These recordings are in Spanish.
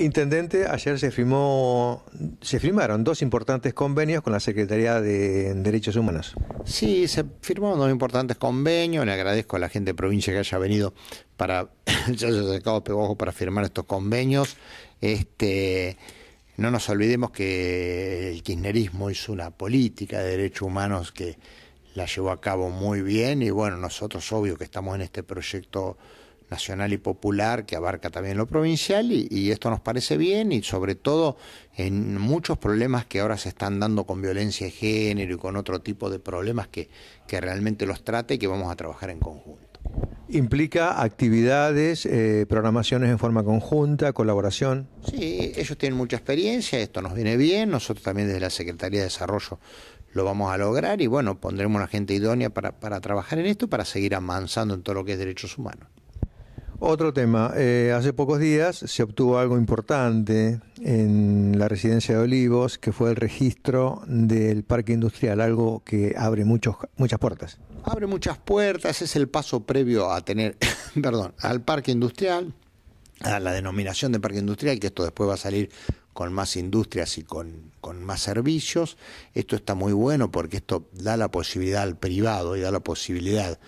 Intendente, ayer se firmó, se firmaron dos importantes convenios con la Secretaría de Derechos Humanos. Sí, se firmaron dos importantes convenios. Le agradezco a la gente de provincia que haya venido para, sacado para firmar estos convenios. Este, no nos olvidemos que el kirchnerismo es una política de derechos humanos que la llevó a cabo muy bien y bueno, nosotros obvio que estamos en este proyecto nacional y popular que abarca también lo provincial y, esto nos parece bien y sobre todo en muchos problemas que ahora se están dando con violencia de género y con otro tipo de problemas que, realmente los trate y que vamos a trabajar en conjunto. Implica actividades, eh, programaciones en forma conjunta, colaboración. Sí, ellos tienen mucha experiencia, esto nos viene bien, nosotros también desde la Secretaría de Desarrollo lo vamos a lograr y bueno, pondremos la gente idónea para, para trabajar en esto, para seguir avanzando en todo lo que es derechos humanos. Otro tema. Eh, hace pocos días se obtuvo algo importante en la residencia de Olivos, que fue el registro del parque industrial, algo que abre muchos, muchas puertas. Abre muchas puertas, es el paso previo a tener, perdón, al parque industrial, a la denominación de parque industrial, que esto después va a salir con más industrias y con, con, más servicios. Esto está muy bueno porque esto da la posibilidad al privado y da la posibilidad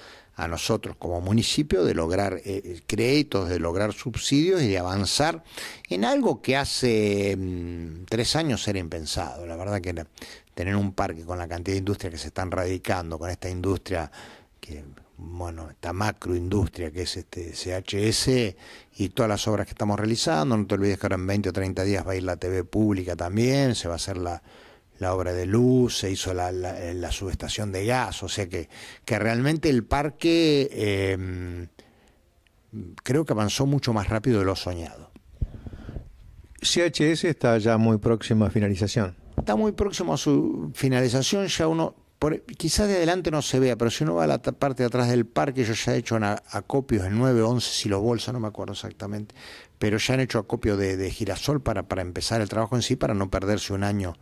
a nosotros como municipio de lograr eh, eh, créditos, de lograr subsidios y de avanzar en algo que hace mm, tres años era impensado. La verdad que tener un parque con la cantidad de industrias que se están radicando, con esta industria que bueno, esta macroindustria que es este CHS y todas las obras que estamos realizando. No te olvides que ahora en 20 o 30 días va a ir la TV pública también, se va a hacer la, la obra de luz, se hizo la, eh, subestación de gas, o sea que, realmente el parque em, creo que avanzó mucho más rápido de lo soñado. CHS está ya muy próximo a finalización. Está muy próximo a su finalización, ya uno, quizás de adelante no se vea, pero si uno va a la parte de atrás del parque, yo ya he hecho acopios en 9, 11, si lo bolsa, no me acuerdo exactamente, pero ya han hecho acopio de, girasol para, para empezar el trabajo en sí, para no perderse un año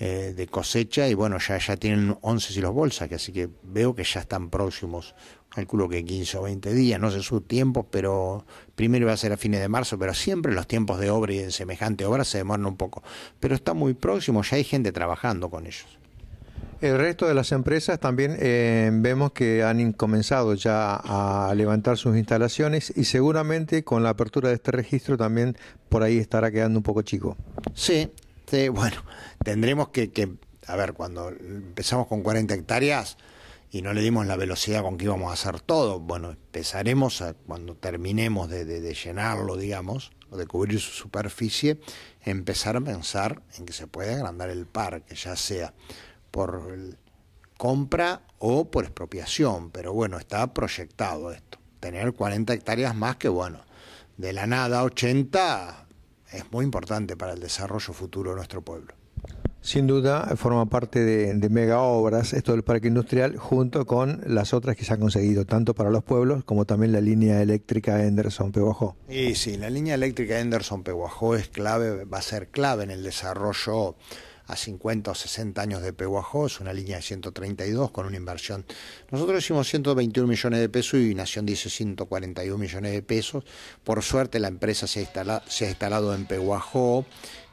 eh, de cosecha y bueno, ya, ya tienen 11 silos bolsas, que así que veo que ya están próximos, calculo que 15 o 20 días, no sé su tiempo, pero primero va a ser a fines de marzo, pero siempre los tiempos de obra y de semejante obra se demoran un poco, pero está muy próximo, ya hay gente trabajando con ellos. El resto de las empresas también eh, vemos que han comenzado ya a levantar sus instalaciones y seguramente con la apertura de este registro también por ahí estará quedando un poco chico. Sí, este, bueno, tendremos que, a ver, cuando empezamos con 40 hectáreas y no le dimos la velocidad con que íbamos a hacer todo, bueno, empezaremos a, cuando terminemos de, de llenarlo, digamos, o de cubrir su superficie, empezar a pensar en que se puede agrandar el parque, ya sea por compra o por expropiación, pero bueno, está proyectado esto, tener 40 hectáreas más que bueno, de la nada 80 es muy importante para el desarrollo futuro de nuestro pueblo. Sin duda, forma parte de, mega obras esto del parque industrial, junto con las otras que se han conseguido, tanto para los pueblos como también la línea eléctrica Henderson-Peguajó. Y sí, la línea eléctrica Henderson-Peguajó es clave, va a ser clave en el desarrollo a 50 o 60 años de Pehuajó, es una línea de 132 con una inversión. Nosotros hicimos 121 millones de pesos y Nación dice 141 millones de pesos. Por suerte la empresa se ha instalado, se ha instalado en Pehuajó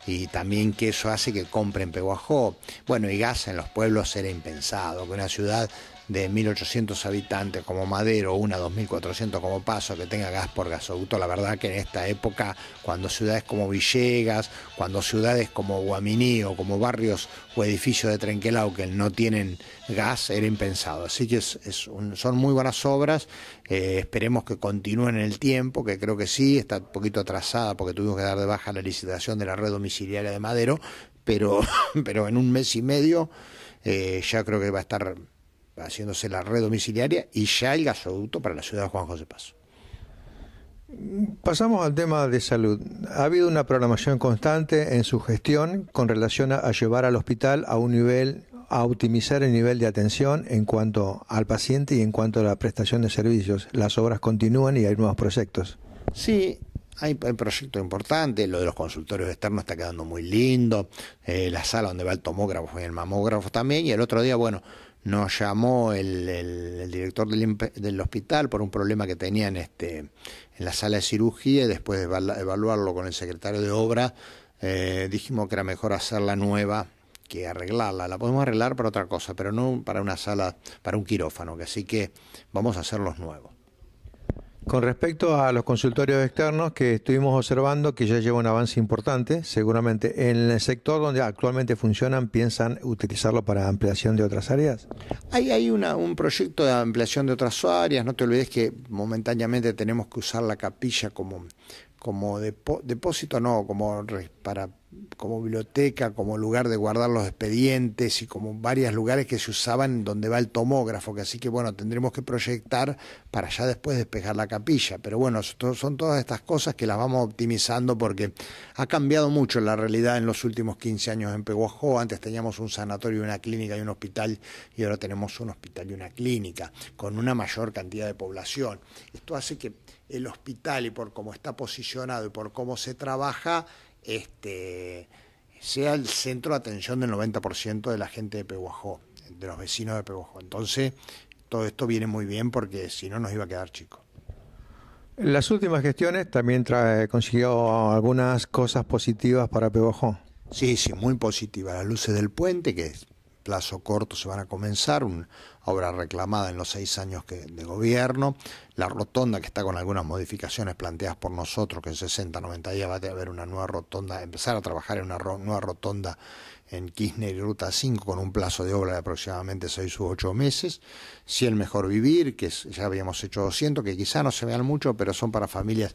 y también que eso hace que compren Peguajó. Bueno, y gas en los pueblos era impensado, que una ciudad de 1.800 habitantes como Madero, una 2.400 como Paso, que tenga gas por gasoducto. La verdad que en esta época, cuando ciudades como Villegas, cuando ciudades como Guaminí o como barrios o edificios de Trenquelau que no tienen gas, era impensado. Así que es, son muy buenas obras, eh, esperemos que continúen en el tiempo, que creo que sí, está un poquito atrasada porque tuvimos que dar de baja la licitación de la red domiciliaria de Madero, pero, pero en un mes y medio eh, ya creo que va a estar haciéndose la red domiciliaria y ya el gasoducto para la ciudad de Juan José Paso. Pasamos al tema de salud. Ha habido una programación constante en su gestión con relación a, llevar al hospital a un nivel, a optimizar el nivel de atención en cuanto al paciente y en cuanto a la prestación de servicios. Las obras continúan y hay nuevos proyectos. Sí, hay, proyectos importantes. Lo de los consultorios externos está quedando muy lindo. Eh, la sala donde va el tomógrafo y el mamógrafo también. Y el otro día, bueno, nos llamó el, director del, hospital por un problema que tenía en, este, en la sala de cirugía y después de evaluarlo con el secretario de obra eh, dijimos que era mejor hacerla nueva que arreglarla. La podemos arreglar para otra cosa, pero no para una sala, para un quirófano. Que Así que vamos a hacer los nuevos. Con respecto a los consultorios externos que estuvimos observando, que ya lleva un avance importante, seguramente en el sector donde actualmente funcionan, ¿piensan utilizarlo para ampliación de otras áreas? Hay, hay una, un proyecto de ampliación de otras áreas, no te olvides que momentáneamente tenemos que usar la capilla como, como depósito, no, como, para, como biblioteca, como lugar de guardar los expedientes y como varios lugares que se usaban donde va el tomógrafo, que así que bueno, tendremos que proyectar para ya después despejar la capilla. Pero bueno, son todas estas cosas que las vamos optimizando porque ha cambiado mucho la realidad en los últimos 15 años en Peguajó. Antes teníamos un sanatorio, y una clínica y un hospital y ahora tenemos un hospital y una clínica con una mayor cantidad de población. Esto hace que el hospital y por cómo está posicionado y por cómo se trabaja, este, sea el centro de atención del 90% de la gente de Pehuajó, de los vecinos de Pehuajó. Entonces, todo esto viene muy bien porque si no nos iba a quedar chico. las últimas gestiones también trae, consiguió algunas cosas positivas para Pehuajó. Sí, sí, muy positivas. Las luces del puente, que es plazo corto se van a comenzar, una obra reclamada en los seis años que, de gobierno, la rotonda que está con algunas modificaciones planteadas por nosotros, que en 60, 90 días va a haber una nueva rotonda, empezar a trabajar en una nueva rotonda en Kirchner y Ruta 5 con un plazo de obra de aproximadamente seis u ocho meses, si el mejor vivir, que ya habíamos hecho 200, que quizá no se vean mucho, pero son para familias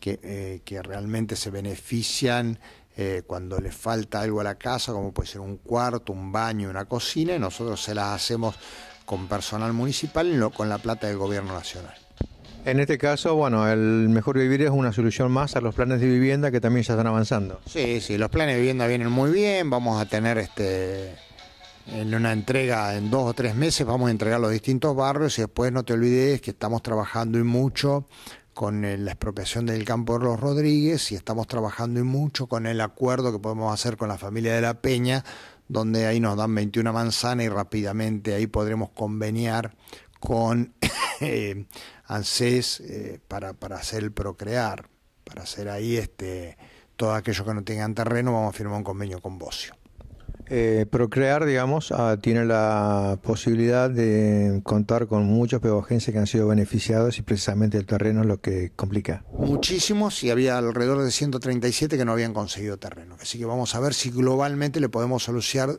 que, eh, que realmente se benefician eh, cuando le falta algo a la casa, como puede ser un cuarto, un baño, una cocina, nosotros se las hacemos con personal municipal no con la plata del gobierno nacional. En este caso, bueno, el mejor vivir es una solución más a los planes de vivienda que también ya están avanzando. Sí, sí, los planes de vivienda vienen muy bien, vamos a tener este en una entrega en dos o tres meses, vamos a entregar los distintos barrios y después no te olvides que estamos trabajando y mucho con eh, la expropiación del campo de los Rodríguez y estamos trabajando y mucho con el acuerdo que podemos hacer con la familia de la Peña, donde ahí nos dan 21 manzanas y rápidamente ahí podremos conveniar con eh, ANSES eh, para, para hacer el procrear, para hacer ahí este, todos aquello que no tengan terreno, vamos a firmar un convenio con Bocio. Eh, Procrear, digamos, ah, tiene la posibilidad de contar con muchos pedagogenses que han sido beneficiados y precisamente el terreno es lo que complica. Muchísimos y había alrededor de 137 que no habían conseguido terreno. Así que vamos a ver si globalmente le podemos solucionar,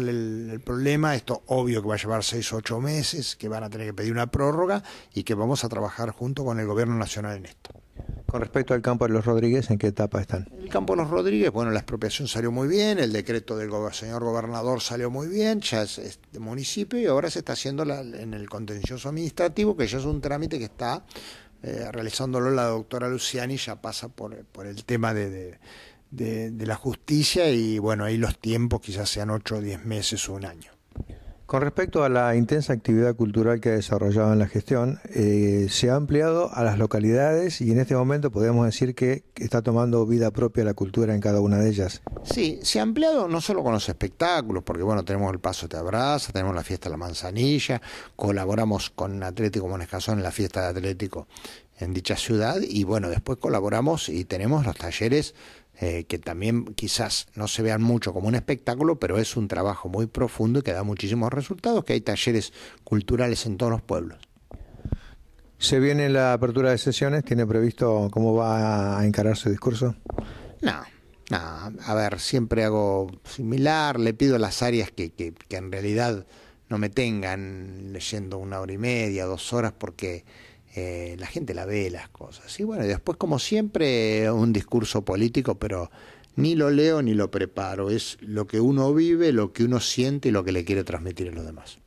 el, problema. Esto obvio que va a llevar 6 o 8 meses, que van a tener que pedir una prórroga y que vamos a trabajar junto con el Gobierno Nacional en esto. Con respecto al campo de los Rodríguez, ¿en qué etapa están? El campo de los Rodríguez, bueno, la expropiación salió muy bien, el decreto del señor gobernador salió muy bien, ya es, municipio y ahora se está haciendo en el contencioso administrativo, que ya es un trámite que está eh, realizándolo la doctora Luciani, ya pasa por, por el tema de, de, la justicia y bueno, ahí los tiempos quizás sean 8 o 10 meses o un año. Con respecto a la intensa actividad cultural que ha desarrollado en la gestión, eh, se ha ampliado a las localidades y en este momento podemos decir que está tomando vida propia la cultura en cada una de ellas. Sí, se ha ampliado no solo con los espectáculos, porque bueno, tenemos el Paso Te Abraza, tenemos la Fiesta de la Manzanilla, colaboramos con Atlético Monescazón en la Fiesta de Atlético en dicha ciudad y bueno, después colaboramos y tenemos los talleres eh, que también quizás no se vean mucho como un espectáculo, pero es un trabajo muy profundo y que da muchísimos resultados, que hay talleres culturales en todos los pueblos. ¿Se viene la apertura de sesiones? ¿Tiene previsto cómo va a encarar su discurso? No, no. A ver, siempre hago similar, le pido las áreas que, que, que en realidad no me tengan leyendo una hora y media, dos horas, porque eh, la gente la ve las cosas. Y bueno, después como siempre un discurso político, pero ni lo leo ni lo preparo, es lo que uno vive, lo que uno siente y lo que le quiere transmitir a los demás.